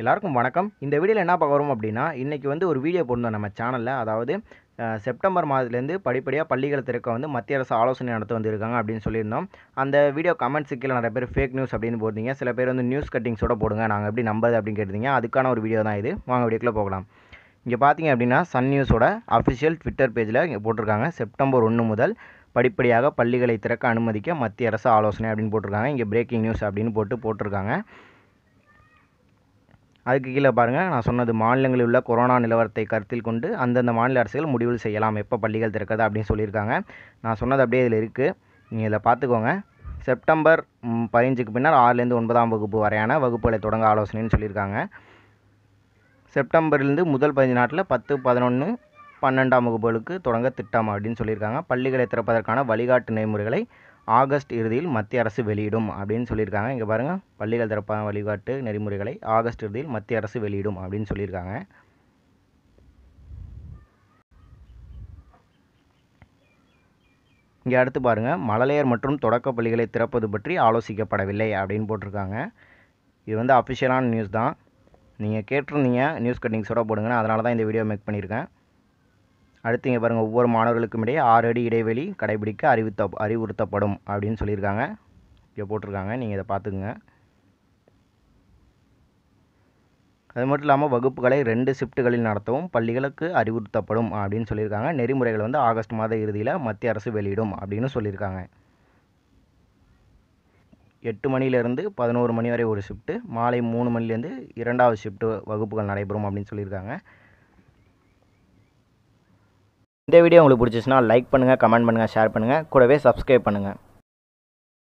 எல்லாருக்கும் வணக்கம் இந்த வீடியோவில் என்ன பார்க்க வரும் அப்படின்னா இன்றைக்கி வந்து ஒரு வீடியோ போடணும் நம்ம சேனலில் அதாவது செப்டம்பர் மாதத்துலேருந்து படிப்படியாக பள்ளிகளை திறக்க வந்து மத்திய அரசு ஆலோசனை நடத்த வந்திருக்காங்க அப்படின்னு சொல்லியிருந்தோம் அந்த வீடியோ கமெண்ட்ஸு கீழே நிறைய பேர் ஃபேக் நியூஸ் அப்படின்னு போடுறீங்க சில பேர் வந்து நியூஸ் கட்டிங்ஸோட போடுங்க நாங்கள் எப்படி நம்பது அப்படின்னு கேட்டிருந்தீங்க அதுக்கான ஒரு வீடியோ தான் இது வாங்க வீடியோக்குள்ளே போகலாம் இங்கே பார்த்தீங்க அப்படின்னா சன் நியூஸோட அஃபிஷியல் ட்விட்டர் பேஜில் இங்கே போட்டிருக்காங்க செப்டம்பர் ஒன்று முதல் படிப்படியாக பள்ளிகளை திறக்க அனுமதிக்க மத்திய அரசு ஆலோசனை அப்படின்னு போட்டிருக்காங்க இங்கே பிரேக்கிங் நியூஸ் அப்படின்னு போட்டு போட்டிருக்காங்க அதுக்கு கீழே பாருங்கள் நான் சொன்னது மாநிலங்களில் உள்ள கொரோனா நிலவரத்தை கருத்தில் கொண்டு அந்தந்த மாநில அரசுகள் முடிவு செய்யலாம் எப்போ பள்ளிகள் திறக்கிறது அப்படின்னு சொல்லியிருக்காங்க நான் சொன்னது அப்படியே இதில் இருக்குது நீங்கள் இதில் பார்த்துக்கோங்க செப்டம்பர் பதினஞ்சுக்கு பின்னர் ஆறுலேருந்து ஒன்பதாம் வகுப்பு வரையான வகுப்புகளை தொடங்க ஆலோசனைன்னு சொல்லியிருக்காங்க செப்டம்பர்லேருந்து முதல் பதினஞ்சு நாட்டில் பத்து பதினொன்று பன்னெண்டாம் வகுப்புகளுக்கு தொடங்க திட்டம் அப்படின்னு சொல்லியிருக்காங்க பள்ளிகளை திறப்பதற்கான வழிகாட்டு நெறிமுறைகளை ஆகஸ்ட் இறுதியில் மத்திய அரசு வெளியிடும் அப்படின்னு சொல்லியிருக்காங்க இங்கே பாருங்கள் பள்ளிகள் திறப்பான வழிகாட்டு நெறிமுறைகளை ஆகஸ்ட் இறுதியில் மத்திய அரசு வெளியிடும் அப்படின்னு சொல்லியிருக்காங்க இங்கே அடுத்து பாருங்கள் மழலையர் மற்றும் தொடக்க பள்ளிகளை திறப்பது பற்றி ஆலோசிக்கப்படவில்லை அப்படின்னு போட்டிருக்காங்க இது வந்து அஃபிஷியலான நியூஸ் தான் நீங்கள் கேட்டிருந்தீங்க நியூஸ் கட்டிங்ஸோட போடுங்கன்னு அதனால தான் இந்த வீடியோ மேக் பண்ணியிருக்கேன் அடுத்து இங்கே பாருங்கள் ஒவ்வொரு மாணவர்களுக்கும் இடையே ஆறு அடி இடைவெளி கடைபிடிக்க அறிவித்த அறிவுறுத்தப்படும் அப்படின்னு சொல்லியிருக்காங்க இங்கே போட்டிருக்காங்க நீங்கள் இதை பார்த்துக்குங்க அது மட்டும் இல்லாமல் வகுப்புகளை ரெண்டு ஷிஃப்ட்டுகளில் நடத்தவும் பள்ளிகளுக்கு அறிவுறுத்தப்படும் அப்படின்னு சொல்லியிருக்காங்க நெறிமுறைகள் வந்து ஆகஸ்ட் மாத இறுதியில் மத்திய அரசு வெளியிடும் அப்படின்னு சொல்லியிருக்காங்க எட்டு மணிலேருந்து பதினோரு மணி வரை ஒரு ஷிஃப்ட்டு மாலை மூணு மணிலேருந்து இரண்டாவது ஷிஃப்ட்டு வகுப்புகள் நடைபெறும் அப்படின்னு சொல்லியிருக்காங்க இந்த வீடியோ உங்களுக்கு பிடிச்சிச்சுன்னா லைக் பண்ணுங்கள் கமெண்ட் பண்ணுங்கள் ஷேர் பண்ணுங்கள் கூடவே சப்ஸ்கிரைப் பண்ணுங்கள்